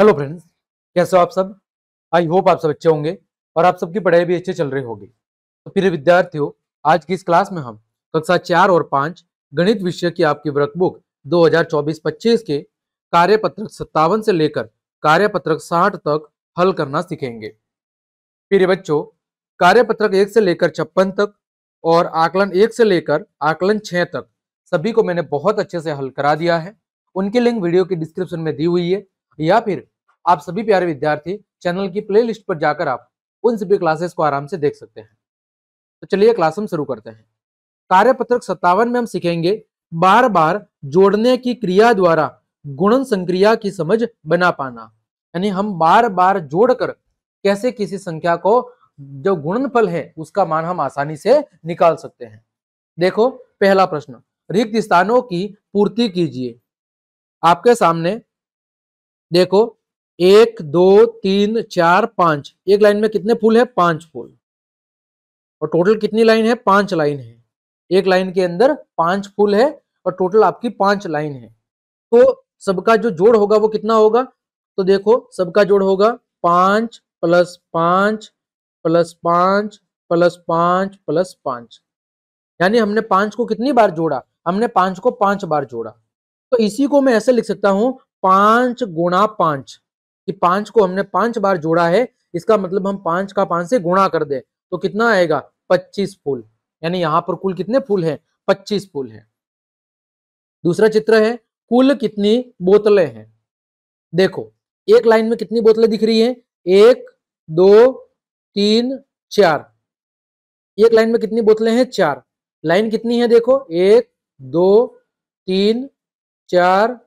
hello friends कैसे हो आप सब आई होप आप सब अच्छे होंगे और आप सबकी पढ़ाई भी अच्छे चल रही होगी तो फिर विद्यार्थियों आज की इस क्लास में हम कक्षा चार और पाँच गणित विषय की आपकी वर्कबुक 2024-25 के कार्यपत्रक सत्तावन से लेकर कार्यपत्रक साठ तक हल करना सीखेंगे फिर बच्चों कार्यपत्रक एक से लेकर छप्पन तक और आकलन एक से लेकर आकलन छः तक सभी को मैंने बहुत अच्छे से हल करा दिया है उनकी लिंक वीडियो की डिस्क्रिप्शन में दी हुई है या फिर आप सभी प्यारे विद्यार्थी चैनल की प्लेलिस्ट पर जाकर आप उन सभी क्लासेस को आराम से देख सकते हैं तो चलिए क्लास हम शुरू करते हैं कार्यपत्रक सत्तावन में हम सीखेंगे बार बार जोड़ने की क्रिया द्वारा गुणन संक्रिया की समझ बना पाना यानी हम बार बार जोड़कर कैसे किसी संख्या को जो गुणनफल है उसका मान हम आसानी से निकाल सकते हैं देखो पहला प्रश्न रिक्त स्थानों की पूर्ति कीजिए आपके सामने देखो एक दो तीन चार पांच एक लाइन में कितने फूल है पांच फूल और टोटल कितनी लाइन है पांच लाइन है एक लाइन के अंदर पांच फूल है और टोटल आपकी पांच लाइन है तो सबका जो जोड़ होगा वो कितना होगा तो देखो सबका जोड़ होगा पांच प्लस पांच प्लस पांच प्लस पांच प्लस पांच यानी हमने पांच को कितनी बार जोड़ा हमने पांच को पांच बार जोड़ा तो इसी को मैं ऐसे लिख सकता हूं पांच गुणा पांच कि पांच को हमने पांच बार जोड़ा है इसका मतलब हम पांच का पांच से गुणा कर दे तो कितना आएगा पच्चीस फूल यानी यहां पर कुल कितने फूल है पच्चीस फूल है दूसरा चित्र है कुल कितनी बोतलें हैं देखो एक लाइन में कितनी बोतलें दिख रही है एक दो तीन चार एक लाइन में कितनी बोतलें हैं चार लाइन कितनी है देखो एक दो तीन चार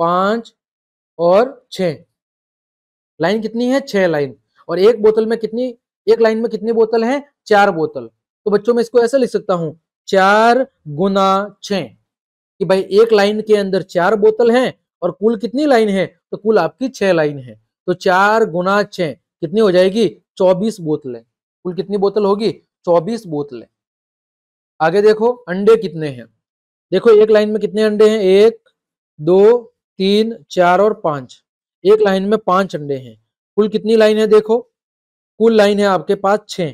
पाँच और छ लाइन कितनी है छह लाइन और एक बोतल में कितनी एक लाइन में कितनी बोतल है चार बोतल तो बच्चों में इसको ऐसा लिख सकता हूं चार गुना छ कि भाई एक लाइन के अंदर चार बोतल हैं और कुल कितनी लाइन है तो कुल आपकी छह लाइन है तो चार गुना छ कितनी हो जाएगी चौबीस बोतलें कुल कितनी बोतल होगी चौबीस बोतलें आगे देखो अंडे कितने हैं देखो एक लाइन में कितने अंडे हैं एक दो तीन चार और पांच एक लाइन में पांच अंडे हैं कुल कितनी लाइन है देखो कुल लाइन है आपके पास छ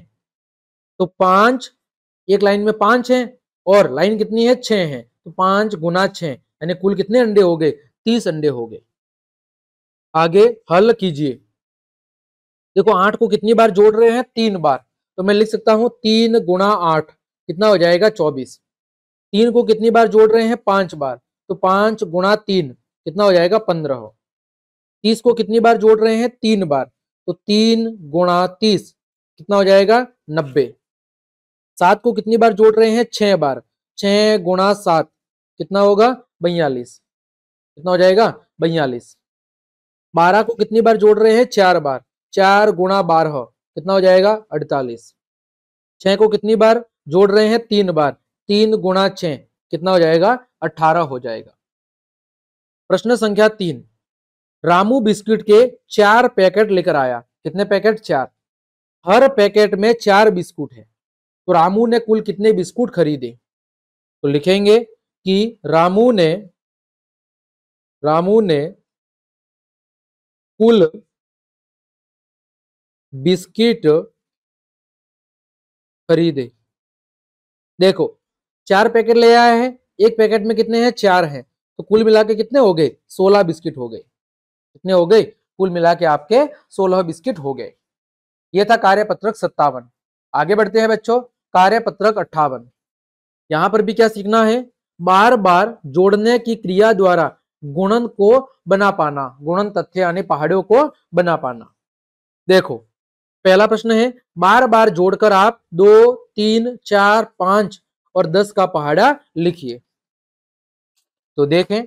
तो पांच एक लाइन में पांच है और लाइन कितनी है छह है तो पांच गुना छ यानी कुल कितने अंडे हो गए तीस अंडे हो गए आगे हल कीजिए देखो आठ को कितनी बार जोड़ रहे हैं तीन बार तो मैं लिख सकता हूं तीन गुणा आठ कितना हो जाएगा चौबीस तीन को कितनी बार जोड़ रहे हैं पांच बार तो पांच गुणा तीन कितना हो जाएगा पंद्रह तीस को कितनी बार जोड़ रहे हैं तीन बार तो तीन गुणा तीस कितना हो जाएगा नब्बे सात को कितनी बार जोड़ रहे हैं छह बार छह गुणा सात कितना होगा बयालीस कितना हो जाएगा बयालीस बारह को कितनी बार जोड़ रहे हैं चार बार चार गुणा बारह कितना हो जाएगा अड़तालीस छह को कितनी बार जोड़ रहे हैं तीन बार तीन गुणा छह कितना हो जाएगा अट्ठारह हो जाएगा प्रश्न संख्या तीन रामू बिस्किट के चार पैकेट लेकर आया कितने पैकेट चार हर पैकेट में चार बिस्कुट है तो रामू ने कुल कितने बिस्कुट खरीदे तो लिखेंगे कि रामू ने रामू ने कुल बिस्किट खरीदे देखो चार पैकेट ले आया है एक पैकेट में कितने हैं चार हैं तो कुल मिला के कितने हो गए सोलह बिस्किट हो गए कितने हो गए कुल मिला के आपके सोलह बिस्किट हो गए ये था कार्यपत्रक सत्तावन आगे बढ़ते हैं बच्चों कार्यपत्रक अट्ठावन यहां पर भी क्या सीखना है बार बार जोड़ने की क्रिया द्वारा गुणन को बना पाना गुणन तथ्य यानी पहाड़ियों को बना पाना देखो पहला प्रश्न है बार बार जोड़कर आप दो तीन चार पांच और दस का पहाड़ा लिखिए तो देखें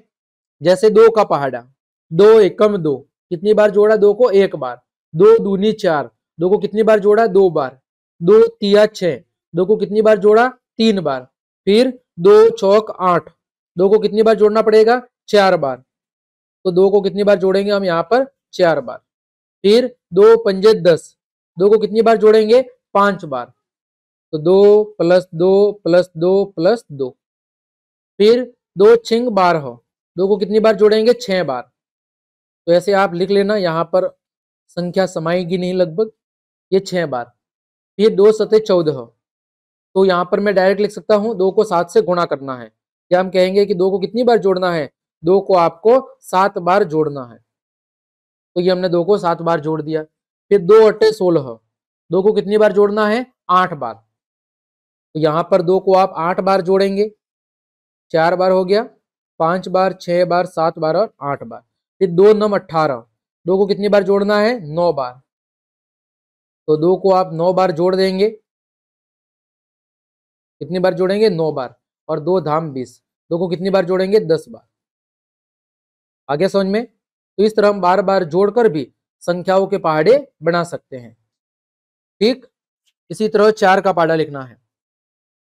जैसे दो का पहाड़ा दो एकम दो कितनी बार जोड़ा दो को एक बार दो दूनी चार दो को कितनी बार जोड़ा दो बार दो तिया छ दो को कितनी बार जोड़ा तीन बार फिर दो चौक आठ दो को कितनी बार जोड़ना पड़ेगा चार बार तो दो को कितनी बार जोड़ेंगे हम यहाँ पर चार बार फिर दो पंजे दस दो को कितनी बार जोड़ेंगे पांच बार तो दो प्लस दो प्लस दो प्लस दो फिर दो छिंग बार हो दो को कितनी बार जोड़ेंगे छह बार तो ऐसे आप लिख लेना यहाँ पर संख्या समाएगी नहीं लगभग ये छह बार ये दो सतह चौदह तो यहाँ पर मैं डायरेक्ट लिख सकता हूँ दो को सात से गुणा करना है या हम कहेंगे कि दो को कितनी बार जोड़ना है दो को आपको सात बार जोड़ना है तो ये हमने दो को सात बार जोड़ दिया फिर दो अट्टे सोलह दो को कितनी बार जोड़ना है आठ बार तो यहाँ पर दो को आप आठ बार जोड़ेंगे चार बार हो गया पांच बार छह बार सात बार और आठ बार फिर दो नम अठारह दो को कितनी बार जोड़ना है नौ बार तो दो को आप नौ बार जोड़ देंगे कितनी बार जोड़ेंगे नौ बार और दो धाम बीस दो को कितनी बार जोड़ेंगे दस बार आगे समझ में तो इस तरह हम बार बार जोड़कर भी संख्याओं के पहाड़े बना सकते हैं ठीक इसी तरह चार का पहाड़ा लिखना है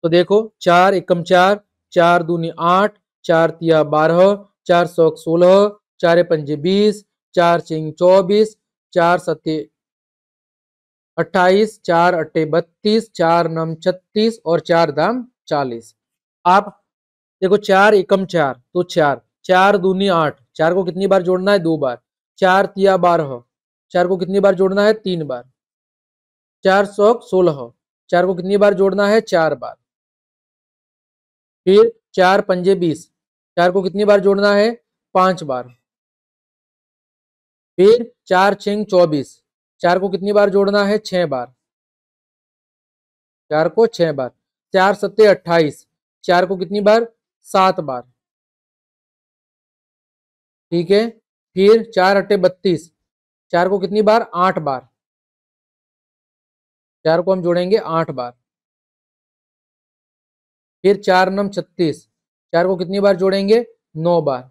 तो देखो चार एकम चार चार दूनी आठ चार तिया बारह चार सौ सोलह चार पंजे बीस चार चिंग चौबीस चार सत्य अट्ठाईस चार अट्ठे बत्तीस चार नम छत्तीस और चार दाम चालीस आप देखो चार एकम चार तो चार चार दूनी आठ चार को कितनी बार जोड़ना है दो बार चार तिया बारह चार को कितनी बार जोड़ना है तीन बार चार सौ सोलह चार को कितनी बार जोड़ना है चार बार फिर चार पंजे बीस चार को कितनी बार जोड़ना है पांच बार फिर चार छिंग चौबीस चार को कितनी बार जोड़ना है छह बार चार को छह बार चार सत्ते अट्ठाईस चार को कितनी बार सात बार ठीक है फिर चार अट्टे बत्तीस चार को कितनी बार आठ बार चार को हम जोड़ेंगे आठ बार फिर चार नम छत्तीस चार को कितनी बार जोड़ेंगे नौ बार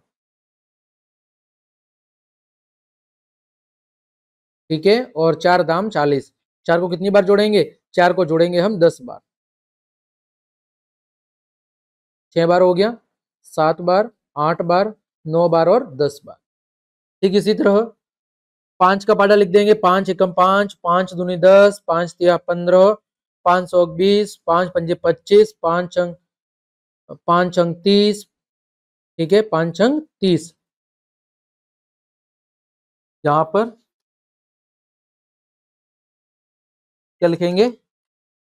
ठीक है और चार दाम चालीस चार को कितनी बार जोड़ेंगे चार को जोड़ेंगे हम दस बार छह बार हो गया सात बार आठ बार नौ बार और दस बार ठीक इसी तरह पांच का पाटा लिख देंगे पांच एकम पांच पांच दूनी दस पांच तिया पंद्रह पाँच सौ बीस पाँच पंजे पच्चीस पाँच अंक पाँच अंक तीस ठीक है पाँच अंक तीस यहाँ पर क्या लिखेंगे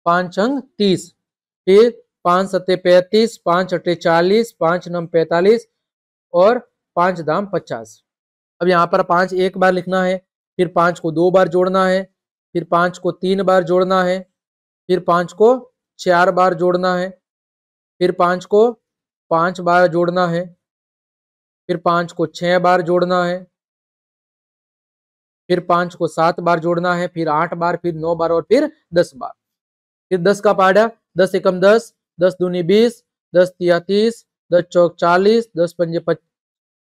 पाँच अंक तीस फिर पाँच सत्ते पैंतीस पाँच अट्ठे चालीस पाँच नम पैंतालीस और पाँच दाम पचास अब यहाँ पर पाँच एक बार लिखना है फिर पाँच को दो बार जोड़ना है फिर पाँच को तीन बार जोड़ना है फिर पांच को चार बार जोड़ना है फिर पांच को पांच बार जोड़ना है फिर पांच को छह बार जोड़ना है फिर पांच को सात बार जोड़ना है फिर आठ बार फिर नौ बार और फिर दस बार फिर दस का पाड़ा दस एकम दस दस दूनी बीस दस तिया तीस दस चौक चालीस दस पंजे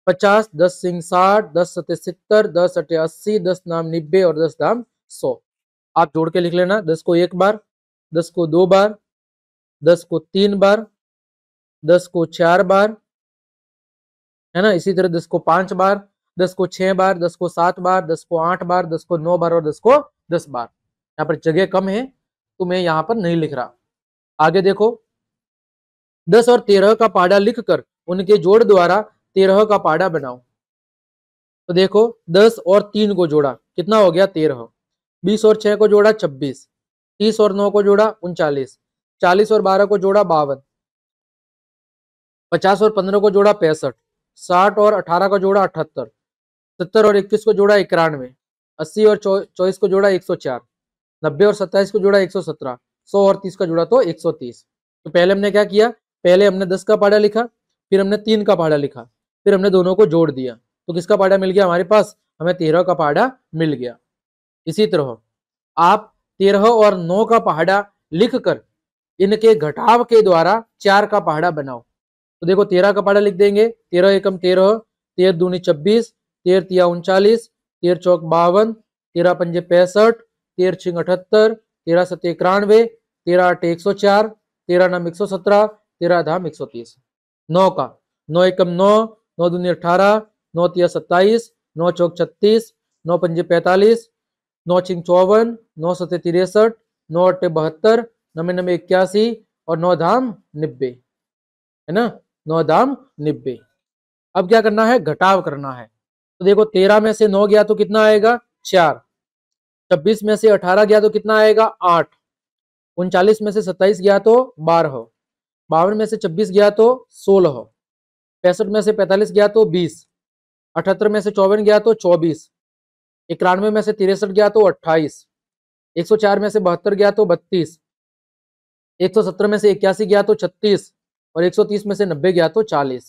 पचास दस सिंह साठ दस सत्य सितर दस अठे अस्सी दस नाम निब्बे और दस दाम सौ आप जोड़ के लिख लेना दस को एक बार दस को दो बार दस को तीन बार दस को चार बार है ना इसी तरह दस को पांच बार दस को छह बार दस को सात बार दस को आठ बार दस को नौ बार और दस को दस बार यहाँ पर जगह कम है तो मैं यहाँ पर नहीं लिख रहा आगे देखो दस और तेरह का पाड़ा लिखकर उनके जोड़ द्वारा तेरह का पाड़ा बनाओ तो देखो दस और तीन को जोड़ा कितना हो गया तेरह बीस और छह को जोड़ा छब्बीस तीस और नौ को जोड़ा उनचालीस चालीस और बारह को जोड़ा बावन पचास और पंद्रह को जोड़ा पैंसठ साठ और अठारह को जोड़ा अठहत्तर सत्तर और इक्कीस को जोड़ा इक्यानवे अस्सी और चौबीस को जोड़ा एक सौ चार नब्बे और सत्ताईस को जोड़ा एक सौ सत्रह सौ और तीस का जोड़ा तो एक सौ तीस तो पहले हमने क्या किया पहले हमने दस का पाड़ा लिखा फिर हमने तीन का पाड़ा लिखा फिर हमने दोनों को जोड़ दिया तो किसका पाड़ा मिल गया हमारे पास हमें तेरह का पाड़ा मिल गया इसी तरह आप तेरह और नौ का पहाड़ा लिखकर इनके घटाव के द्वारा चार का पहाड़ा बनाओ तो देखो तेरह का पहाड़ा लिख देंगे तेरह एकम तेरह तेरह दूनी छब्बीस तेरह तिया उनचालीस तेरह चौक बावन तेरह पंजे पैंसठ तेरह छिंग अठहत्तर तेरह सत्य इक्यानवे तेरह आठ एक सौ चार तेरह नम एक सौ सत्रह तेरह धाम एक सौ तीस नौ का नौ एकम नौ नौ दूनी अठारह नौ तिया सत्ताईस नौ चौक छत्तीस नौ पंजे पैंतालीस नौ छिंग चौवन नौ सत्य तिरसठ नौ अट्ठे बहत्तर नमे नमे इक्यासी और नौ धाम निब्बे है ना नौ धाम निब्बे अब क्या करना है घटाव करना है तो देखो तेरह में से नौ गया तो कितना आएगा चार छब्बीस में से अठारह गया तो कितना आएगा आठ उनचालीस में से सत्ताईस गया तो बारह बावन में से छब्बीस गया तो सोलह पैंसठ में से पैंतालीस गया तो बीस अठहत्तर में से चौवन गया तो चौबीस इक्यानवे में से तिरसठ गया तो अट्ठाईस एक सौ चार में से बहत्तर गया तो बत्तीस एक सौ सत्रह में से इक्यासी गया तो छत्तीस और एक सौ तीस में से नब्बे गया तो चालीस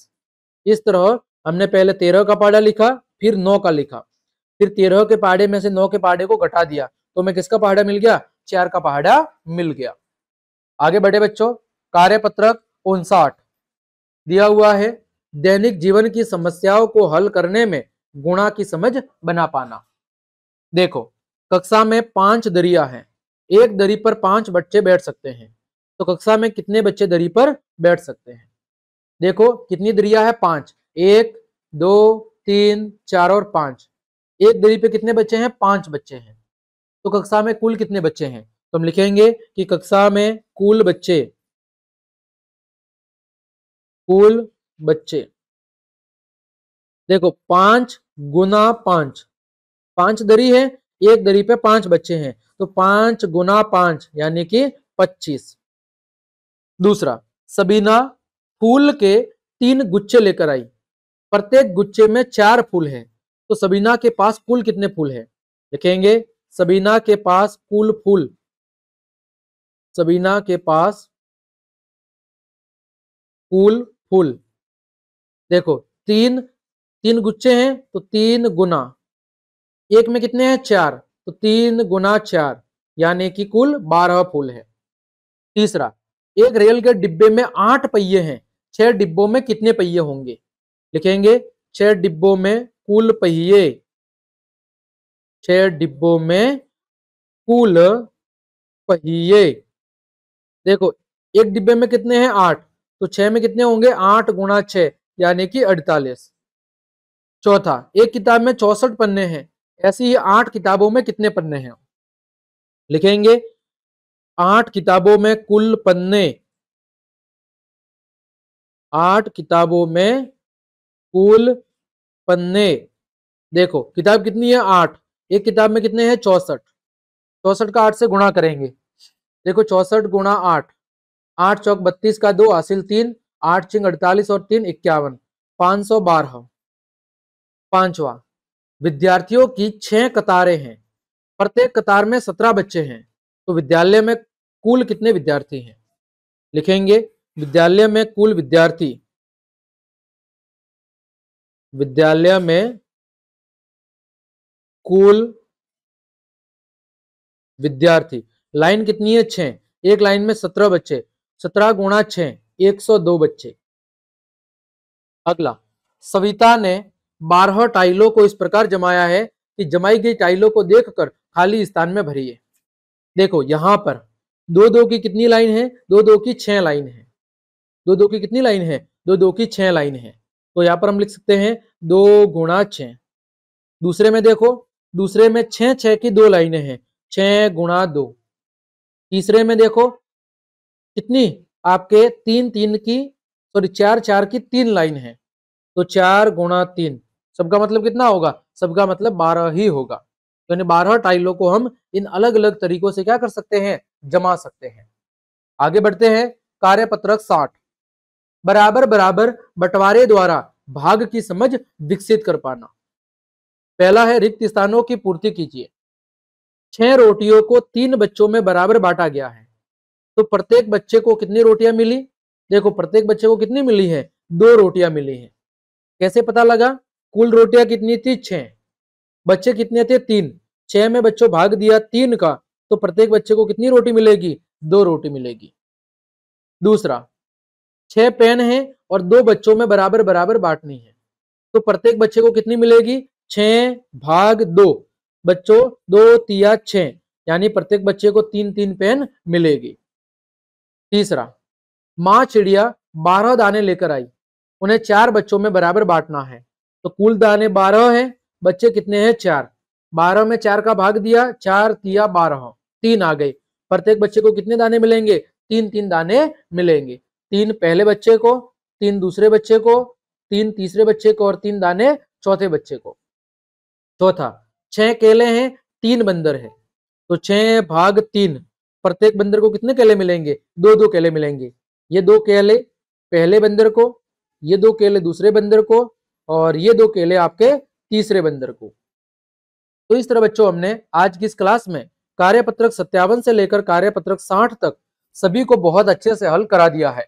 इस तरह हमने पहले तेरह का पाड़ा लिखा फिर नौ का लिखा फिर तेरह के पहाड़े में से नौ के पहाड़े को घटा दिया तो हमें किसका पहाड़ा मिल गया चार का पहाड़ा मिल गया आगे बढ़े बच्चों कार्यपत्रक उनसाठ दिया हुआ है दैनिक जीवन की समस्याओं को हल करने में गुणा की समझ बना पाना देखो कक्षा में पांच दरिया हैं एक दरी पर पांच बच्चे बैठ सकते हैं तो कक्षा में कितने बच्चे दरी पर बैठ सकते हैं देखो कितनी दरिया है पांच एक दो तीन चार और पांच एक दरी पे कितने बच्चे हैं पांच बच्चे हैं तो कक्षा में कुल कितने बच्चे हैं तो हम लिखेंगे कि कक्षा में कुल बच्चे कुल बच्चे देखो पांच गुना पांच पांच दरी है एक दरी पे पांच बच्चे हैं तो पांच गुना पांच यानी कि पच्चीस दूसरा सबीना फूल के तीन गुच्छे लेकर आई प्रत्येक गुच्छे में चार फूल हैं तो सबीना के पास कुल कितने फूल हैं लिखेंगे सबीना के पास कुल फूल सबीना के पास कुल फूल देखो तीन तीन गुच्छे हैं तो तीन गुना एक में कितने हैं चार तो तीन गुना चार यानी कि कुल बारह फूल है तीसरा एक रेल के डिब्बे में आठ पहिए हैं छह डिब्बों में कितने पहिए होंगे लिखेंगे छह डिब्बों में कुल पहिए छह डिब्बों में कुल पहिए देखो एक डिब्बे में कितने हैं आठ तो छह में कितने होंगे आठ गुणा छह यानी कि अड़तालीस चौथा एक किताब में चौसठ पन्ने हैं ऐसी ही आठ किताबों में कितने पन्ने हैं लिखेंगे आठ किताबों में कुल पन्ने आठ किताबों में कुल पन्ने देखो किताब कितनी है आठ एक किताब में कितने हैं चौसठ चौसठ का आठ से गुणा करेंगे देखो चौसठ गुणा आठ आठ चौक बत्तीस का दो हासिल तीन आठ चिंग अड़तालीस और तीन इक्यावन पांच सौ बारह पांचवा विद्यार्थियों की छह कतारें हैं प्रत्येक कतार में सत्रह बच्चे हैं तो विद्यालय में कुल कितने विद्यार्थी हैं लिखेंगे विद्यालय में कुल विद्यार्थी विद्यालय में कुल विद्यार्थी लाइन कितनी है छह एक लाइन में सत्रह बच्चे सत्रह गुणा छह एक सौ दो बच्चे अगला सविता ने बारह टाइलों को इस प्रकार जमाया है कि जमाई गई टाइलों को देखकर खाली स्थान में भरिए देखो यहां पर दो दो की कितनी लाइन है दो दो की छह लाइन है दो दो की कितनी लाइन है दो दो की छह लाइन है तो यहां पर हम लिख सकते हैं दो गुणा छ दूसरे में देखो दूसरे में छ छह की दो लाइनें हैं छ गुणा दो तीसरे में देखो कितनी आपके तीन तीन की सॉरी चार चार की तीन लाइन है तो चार गुणा तीन सबका मतलब कितना होगा सबका मतलब बारह ही होगा यानी बारह टाइलों को हम इन अलग अलग तरीकों से क्या कर सकते हैं जमा सकते हैं आगे बढ़ते हैं कार्यपत्रक साठ बराबर बराबर बंटवारे द्वारा भाग की समझ विकसित कर पाना पहला है रिक्त स्थानों की पूर्ति कीजिए छह रोटियों को तीन बच्चों में बराबर बांटा गया है तो प्रत्येक बच्चे को कितनी रोटियां मिली देखो प्रत्येक बच्चे को कितनी मिली है दो रोटियां मिली हैं कैसे पता लगा कुल रोटियां कितनी थी छह बच्चे कितने थे तीन छह में बच्चों भाग दिया तीन का तो प्रत्येक बच्चे को कितनी रोटी मिलेगी दो रोटी मिलेगी दूसरा छह पेन है और दो बच्चों में बराबर बराबर बांटनी है तो प्रत्येक बच्चे को कितनी मिलेगी छ भाग दो बच्चों दो तिया छ यानी प्रत्येक बच्चे को तीन तीन पेन मिलेगी तीसरा माँ चिड़िया बारह दाने लेकर आई उन्हें चार बच्चों में बराबर बांटना है तो कुल दाने बारह है बच्चे कितने हैं चार बारह में चार का भाग दिया चार दिया बारह तीन आ गए प्रत्येक बच्चे को कितने दाने मिलेंगे तीन तीन दाने मिलेंगे तीन पहले बच्चे को तीन दूसरे बच्चे को तीन तीसरे बच्चे को और तीन दाने चौथे बच्चे को चौथा छह केले हैं तीन बंदर है तो छह भाग तीन प्रत्येक बंदर को कितने केले मिलेंगे दो दो केले मिलेंगे ये दो केले पहले बंदर को ये दो केले दूसरे बंदर को और ये दो केले आपके तीसरे बंदर को तो इस तरह बच्चों हमने आज की इस क्लास में कार्यपत्रक सत्यावन से लेकर कार्यपत्रक साठ तक सभी को बहुत अच्छे से हल करा दिया है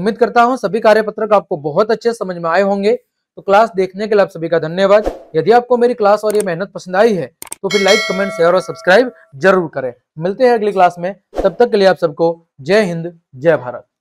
उम्मीद करता हूँ सभी कार्यपत्रक आपको बहुत अच्छे समझ में आए होंगे तो क्लास देखने के लिए आप सभी का धन्यवाद यदि आपको मेरी क्लास और ये मेहनत पसंद आई है तो फिर लाइक कमेंट शेयर और सब्सक्राइब जरूर करें मिलते हैं अगली क्लास में तब तक के लिए आप सबको जय हिंद जय भारत